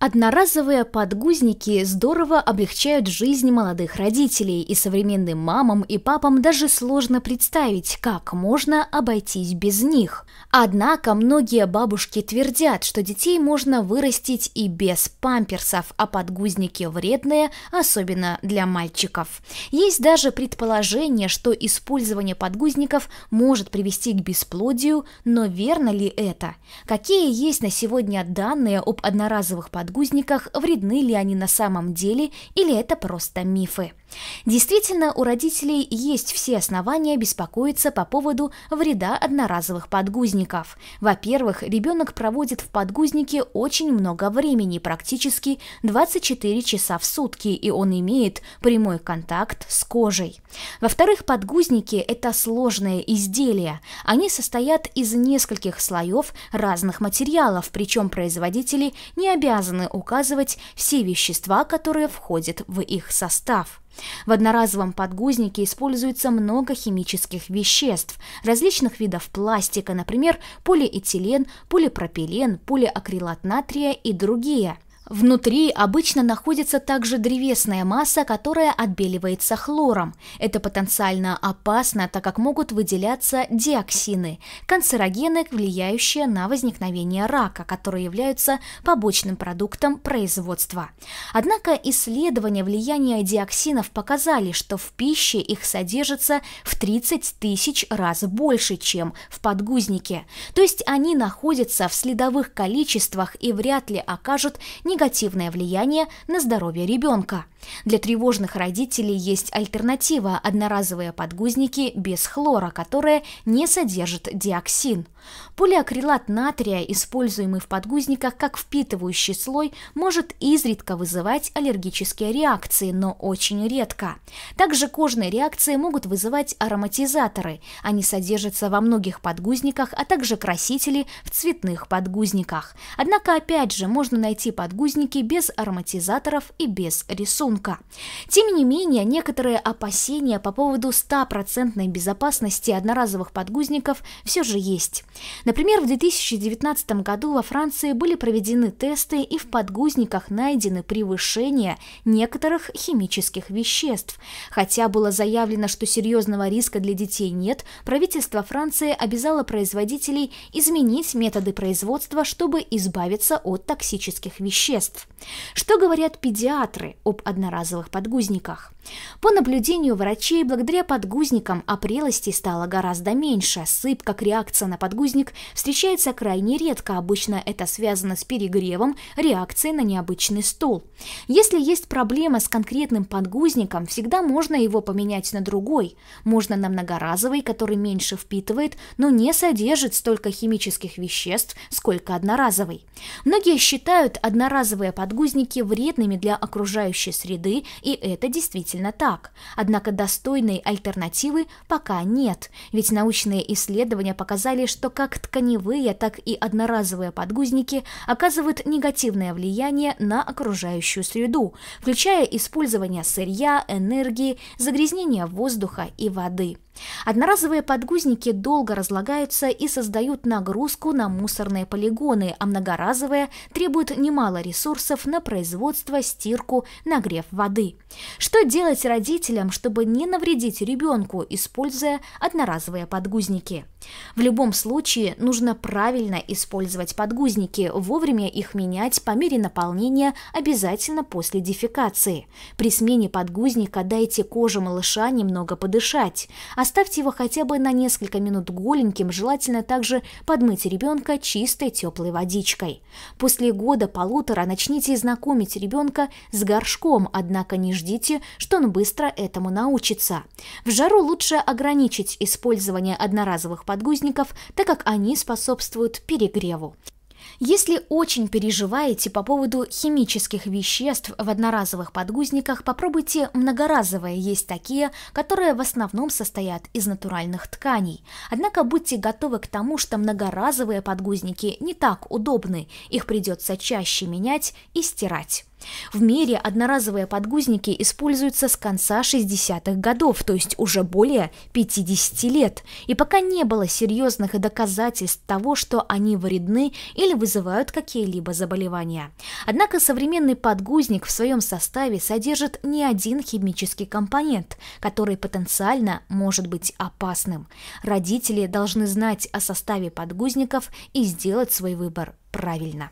Одноразовые подгузники здорово облегчают жизнь молодых родителей, и современным мамам и папам даже сложно представить, как можно обойтись без них. Однако многие бабушки твердят, что детей можно вырастить и без памперсов, а подгузники вредные, особенно для мальчиков. Есть даже предположение, что использование подгузников может привести к бесплодию, но верно ли это? Какие есть на сегодня данные об одноразовых подгузниках? подгузниках, вредны ли они на самом деле или это просто мифы. Действительно, у родителей есть все основания беспокоиться по поводу вреда одноразовых подгузников. Во-первых, ребенок проводит в подгузнике очень много времени, практически 24 часа в сутки, и он имеет прямой контакт с кожей. Во-вторых, подгузники – это сложные изделия. Они состоят из нескольких слоев разных материалов, причем производители не обязаны указывать все вещества, которые входят в их состав. В одноразовом подгузнике используется много химических веществ, различных видов пластика, например, полиэтилен, полипропилен, полиакрилат натрия и другие – Внутри обычно находится также древесная масса, которая отбеливается хлором. Это потенциально опасно, так как могут выделяться диоксины, канцерогены, влияющие на возникновение рака, которые являются побочным продуктом производства. Однако исследования влияния диоксинов показали, что в пище их содержится в 30 тысяч раз больше, чем в подгузнике. То есть они находятся в следовых количествах и вряд ли окажут не негативное влияние на здоровье ребенка. Для тревожных родителей есть альтернатива – одноразовые подгузники без хлора, которые не содержат диоксин. Полиакрилат натрия, используемый в подгузниках как впитывающий слой, может изредка вызывать аллергические реакции, но очень редко. Также кожные реакции могут вызывать ароматизаторы. Они содержатся во многих подгузниках, а также красители в цветных подгузниках. Однако, опять же, можно найти подгузник подгузники без ароматизаторов и без рисунка. Тем не менее, некоторые опасения по поводу 100% безопасности одноразовых подгузников все же есть. Например, в 2019 году во Франции были проведены тесты и в подгузниках найдены превышения некоторых химических веществ. Хотя было заявлено, что серьезного риска для детей нет, правительство Франции обязало производителей изменить методы производства, чтобы избавиться от токсических веществ веществ. Что говорят педиатры об одноразовых подгузниках? По наблюдению врачей, благодаря подгузникам опрелости стало гораздо меньше. Сыпь, как реакция на подгузник, встречается крайне редко. Обычно это связано с перегревом реакции на необычный стул. Если есть проблема с конкретным подгузником, всегда можно его поменять на другой. Можно на многоразовый, который меньше впитывает, но не содержит столько химических веществ, сколько одноразовый. Многие считают одноразовые подгузники вредными для окружающей среды, и это действительно действительно так. Однако достойной альтернативы пока нет, ведь научные исследования показали, что как тканевые, так и одноразовые подгузники оказывают негативное влияние на окружающую среду, включая использование сырья, энергии, загрязнение воздуха и воды. Одноразовые подгузники долго разлагаются и создают нагрузку на мусорные полигоны, а многоразовые требуют немало ресурсов на производство, стирку, нагрев воды. Что делать родителям, чтобы не навредить ребенку, используя одноразовые подгузники? В любом случае нужно правильно использовать подгузники, вовремя их менять по мере наполнения, обязательно после дефекации. При смене подгузника дайте коже малыша немного подышать, а Оставьте его хотя бы на несколько минут голеньким, желательно также подмыть ребенка чистой теплой водичкой. После года-полутора начните знакомить ребенка с горшком, однако не ждите, что он быстро этому научится. В жару лучше ограничить использование одноразовых подгузников, так как они способствуют перегреву. Если очень переживаете по поводу химических веществ в одноразовых подгузниках, попробуйте многоразовые, есть такие, которые в основном состоят из натуральных тканей. Однако будьте готовы к тому, что многоразовые подгузники не так удобны, их придется чаще менять и стирать. В мире одноразовые подгузники используются с конца 60-х годов, то есть уже более 50 лет, и пока не было серьезных доказательств того, что они вредны или вызывают какие-либо заболевания. Однако современный подгузник в своем составе содержит не один химический компонент, который потенциально может быть опасным. Родители должны знать о составе подгузников и сделать свой выбор правильно.